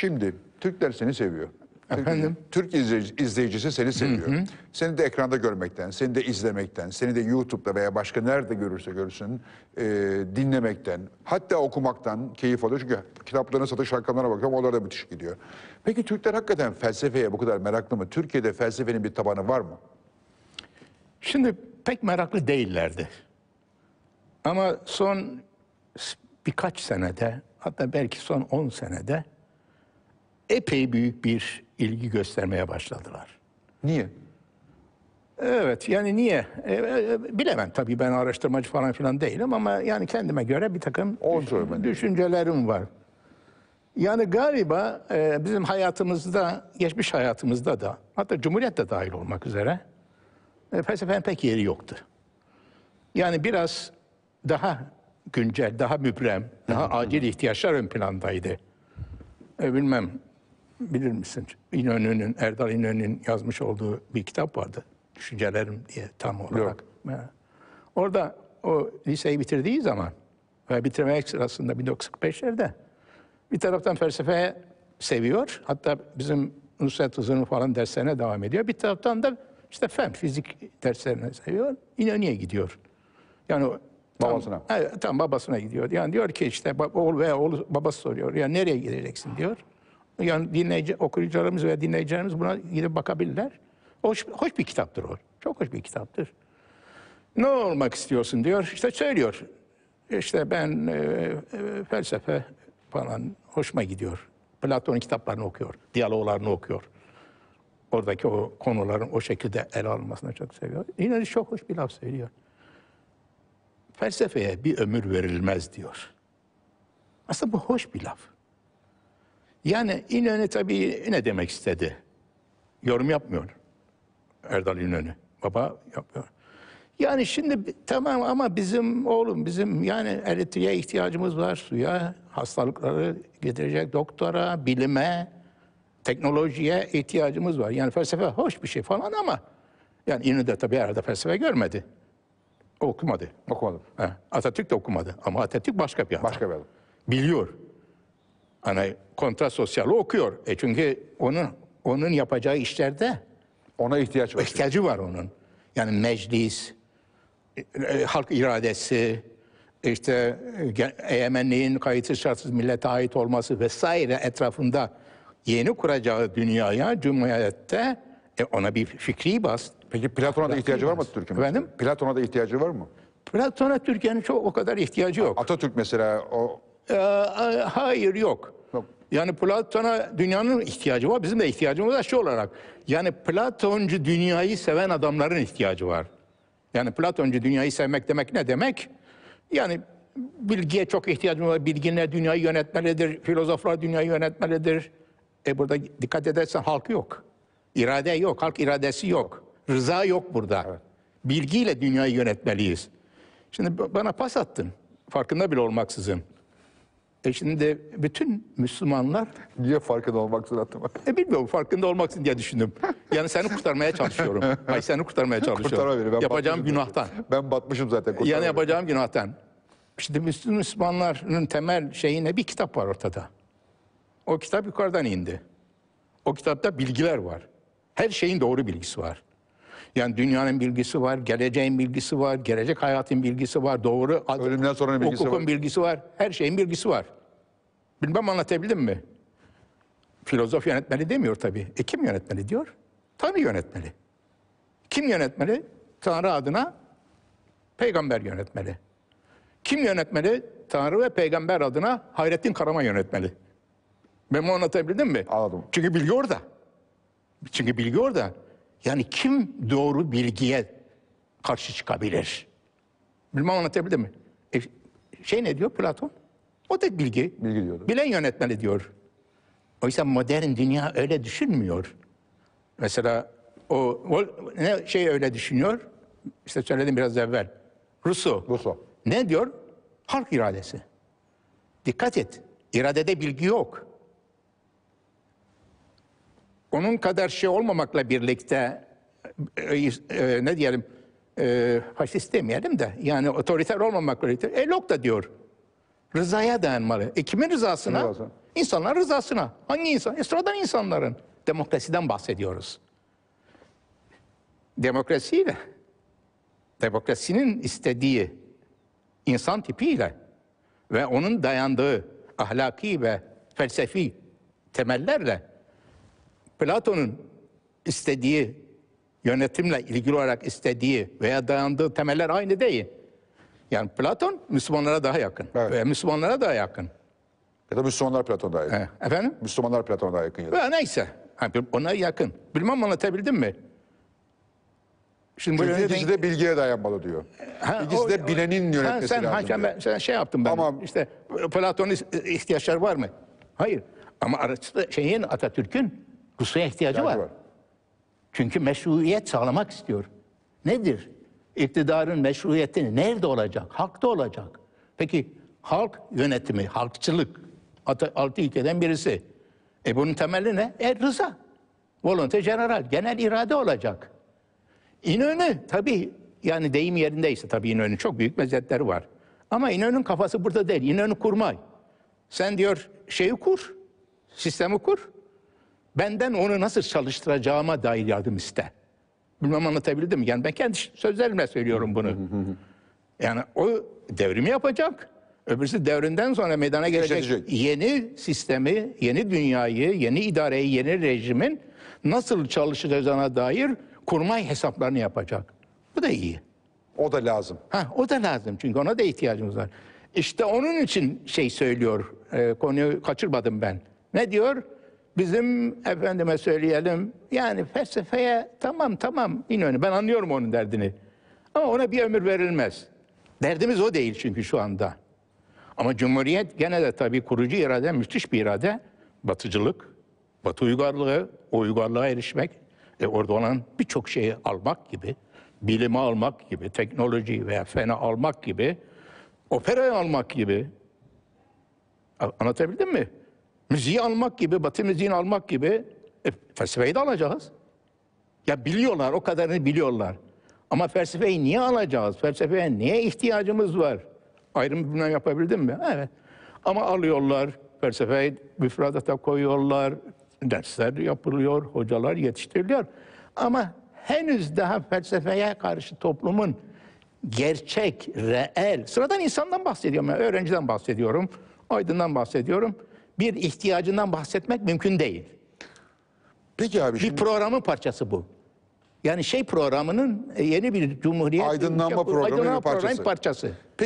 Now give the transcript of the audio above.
Şimdi Türkler seni seviyor. Efendim? Türk izleyici, izleyicisi seni seviyor. Hı hı. Seni de ekranda görmekten, seni de izlemekten, seni de YouTube'da veya başka nerede görürse görsün e, dinlemekten, hatta okumaktan keyif alıyor. Çünkü kitapların satış rakamlarına bakıyorum onlar da müthiş gidiyor. Peki Türkler hakikaten felsefeye bu kadar meraklı mı? Türkiye'de felsefenin bir tabanı var mı? Şimdi pek meraklı değillerdi. Ama son birkaç senede hatta belki son 10 senede epey büyük bir ilgi göstermeye başladılar. Niye? Evet yani niye? Ee, bilemem tabii ben araştırmacı falan filan değilim ama yani kendime göre bir takım Olsun düşüncelerim var. Yani galiba e, bizim hayatımızda, geçmiş hayatımızda da hatta Cumhuriyet de dahil olmak üzere e, felsefenin pek yeri yoktu. Yani biraz daha güncel, daha mübrem, daha acil ihtiyaçlar ön plandaydı. E, bilmem bilir misin? İnönü'nün, Erdal İnönü'nün yazmış olduğu bir kitap vardı. Düşüncelerim diye tam olarak. Yok. Orada o liseyi bitirdiği zaman ve bitirmek sırasında 1945'lerde bir taraftan felsefe seviyor. Hatta bizim Nusret Hızır'ın falan derslerine devam ediyor. Bir taraftan da işte fen, fizik derslerine seviyor. İnönü'ye gidiyor. Yani Babasına. Tam, evet, tam babasına gidiyor. Yani diyor ki işte oğul veya oğlu babası soruyor. Ya nereye gideceksin diyor. Yani dinleyici, okuyucularımız ve dinleyicilerimiz buna gidip bakabilirler. Hoş, hoş bir kitaptır o. Çok hoş bir kitaptır. Ne olmak istiyorsun diyor. İşte söylüyor. İşte ben e, e, felsefe falan hoşuma gidiyor. Platon'un kitaplarını okuyor. Diyaloglarını okuyor. Oradaki o konuların o şekilde ele alınmasını çok seviyor. Yine çok hoş bir laf söylüyor. Felsefeye bir ömür verilmez diyor. Aslında bu hoş bir laf. Yani İnönü tabii ne demek istedi? Yorum yapmıyor. Erdal İnönü. Baba yapıyor. Yani şimdi tamam ama bizim oğlum bizim yani elektriğe ihtiyacımız var, suya, hastalıkları getirecek doktora, bilime, teknolojiye ihtiyacımız var. Yani felsefe hoş bir şey falan ama yani İnönü de tabii arada felsefe görmedi. O okumadı. Okumadı. He. Atatürk de okumadı ama Atatürk başka bir adam. Başka bir adam. Biliyor hani kontrat sosyalı okuyor. E çünkü onun onun yapacağı işlerde ona ihtiyaç var. İhtiyacı var onun. Yani meclis, e, e halk iradesi, işte e, egemenliğin kayıtsız şartsız millete ait olması vesaire etrafında yeni kuracağı dünyaya, cumhuriyette e, ona bir fikri bas. Peki Platon'a da ihtiyacı var mı Türk'ün? Efendim? Platon'a da ihtiyacı var mı? Platon'a Türkiye'nin çok o kadar ihtiyacı yok. Atatürk mesela o e, hayır yok. yok. Yani Platon'a dünyanın ihtiyacı var. Bizim de ihtiyacımız var şu olarak. Yani Platoncu dünyayı seven adamların ihtiyacı var. Yani Platoncu dünyayı sevmek demek ne demek? Yani bilgiye çok ihtiyacımız var. Bilginler dünyayı yönetmelidir. Filozoflar dünyayı yönetmelidir. E burada dikkat edersen halk yok. İrade yok. Halk iradesi yok. Rıza yok burada. Bilgiyle dünyayı yönetmeliyiz. Şimdi bana pas attın. Farkında bile olmaksızın. E şimdi bütün Müslümanlar... Niye farkında olmak suratı bak. E bilmiyorum farkında olmak diye düşündüm. Yani seni kurtarmaya çalışıyorum. Ay seni kurtarmaya çalışıyorum. Kurtarma beni. Ben yapacağım günahtan. Zaten. Ben batmışım zaten. Yani yapacağım beni. günahtan. Şimdi Müslüman Müslümanların temel şeyine bir kitap var ortada. O kitap yukarıdan indi. O kitapta bilgiler var. Her şeyin doğru bilgisi var. Yani dünyanın bilgisi var, geleceğin bilgisi var, gelecek hayatın bilgisi var, doğru ölümden sonra bilgisi hukukun var. bilgisi var, her şeyin bilgisi var. Bilmem anlatabildim mi? Filozof yönetmeli demiyor tabii. E kim yönetmeli diyor? Tanrı yönetmeli. Kim yönetmeli? Tanrı adına peygamber yönetmeli. Kim yönetmeli? Tanrı ve peygamber adına Hayrettin Karama yönetmeli. Ben bunu anlatabildim mi? Anladım. Çünkü bilgi orada. Çünkü bilgi orada. Yani kim doğru bilgiye karşı çıkabilir? Bilmem anlatabildim mi? E, şey ne diyor Platon? O tek bilgi. Bilgi diyoruz. Bilen yönetmeli diyor. Oysa modern dünya öyle düşünmüyor. Mesela o, o ne şey öyle düşünüyor? İşte söyledim biraz evvel. Rusu. Rusu. Ne diyor? Halk iradesi. Dikkat et. İradede bilgi yok. Onun kadar şey olmamakla birlikte e, e, e ne diyelim e, faşist demeyelim de yani otoriter olmamakla birlikte e, da diyor. Rızaya dayanmalı. E kimin rızasına? İnsanlar rızasına. Hangi insan? E sıradan insanların. Demokrasiden bahsediyoruz. Demokrasiyle, demokrasinin istediği insan tipiyle ve onun dayandığı ahlaki ve felsefi temellerle Platon'un istediği yönetimle ilgili olarak istediği veya dayandığı temeller aynı değil. Yani Platon Müslümanlara daha yakın. Evet. Ve Müslümanlara daha yakın. Ya da Müslümanlar Platon'a daha yakın. E, efendim? Müslümanlar Platon'a daha yakın. Ya da. neyse. Yani ona yakın. Bilmem anlatabildim mi? Şimdi Çünkü ikisi denk... de bilgiye dayanmalı diyor. Ha, de bilenin yönetmesi sen, lazım. Sen, ben, sen şey yaptın ben. Ama, işte Platon'a ihtiyaçlar var mı? Hayır. Ama arasında şeyin Atatürk'ün Rusya'ya ihtiyacı var. var. Çünkü meşruiyet sağlamak istiyor. Nedir? iktidarın meşruiyeti nerede olacak? Halkta olacak. Peki halk yönetimi, halkçılık altı ilkeden birisi. E bunun temeli ne? E rıza. Volonte general, genel irade olacak. İnönü tabii yani deyim yerindeyse tabii İnönü çok büyük meziyetleri var. Ama İnönü'nün kafası burada değil. İnönü kurmay. Sen diyor şeyi kur, sistemi kur. Benden onu nasıl çalıştıracağıma dair yardım iste. Bilmem anlatabildim mi? Yani ben kendi sözlerimle söylüyorum bunu. Yani o devrimi yapacak. Öbürsü devrinden sonra meydana gelecek İşletecek. yeni sistemi, yeni dünyayı, yeni idareyi, yeni rejimin nasıl çalışacağına dair kurmay hesaplarını yapacak. Bu da iyi. O da lazım. Ha, o da lazım çünkü ona da ihtiyacımız var. İşte onun için şey söylüyor, e, konuyu kaçırmadım ben. Ne diyor? bizim efendime söyleyelim yani felsefeye tamam tamam İnönü ben anlıyorum onun derdini. Ama ona bir ömür verilmez. Derdimiz o değil çünkü şu anda. Ama Cumhuriyet gene de tabii kurucu irade, müthiş bir irade. Batıcılık, Batı uygarlığı, o uygarlığa erişmek, e orada olan birçok şeyi almak gibi, bilimi almak gibi, teknolojiyi veya fena almak gibi, operayı almak gibi. Anlatabildim mi? Müziği almak gibi, batı müziğini almak gibi e, felsefeyi de alacağız. Ya biliyorlar, o kadarını biliyorlar. Ama felsefeyi niye alacağız? Felsefeye niye ihtiyacımız var? Ayrım bilmem yapabildim mi? Evet. Ama alıyorlar, felsefeyi müfredata koyuyorlar, dersler yapılıyor, hocalar yetiştiriliyor. Ama henüz daha felsefeye karşı toplumun gerçek, reel, sıradan insandan bahsediyorum. Yani öğrenciden bahsediyorum, aydından bahsediyorum bir ihtiyacından bahsetmek mümkün değil. Peki abi şimdi... Bir programın parçası bu. Yani şey programının e, yeni bir cumhuriyet... Aydınlanma şey- programının aydınlanma parçası. parçası. Peki.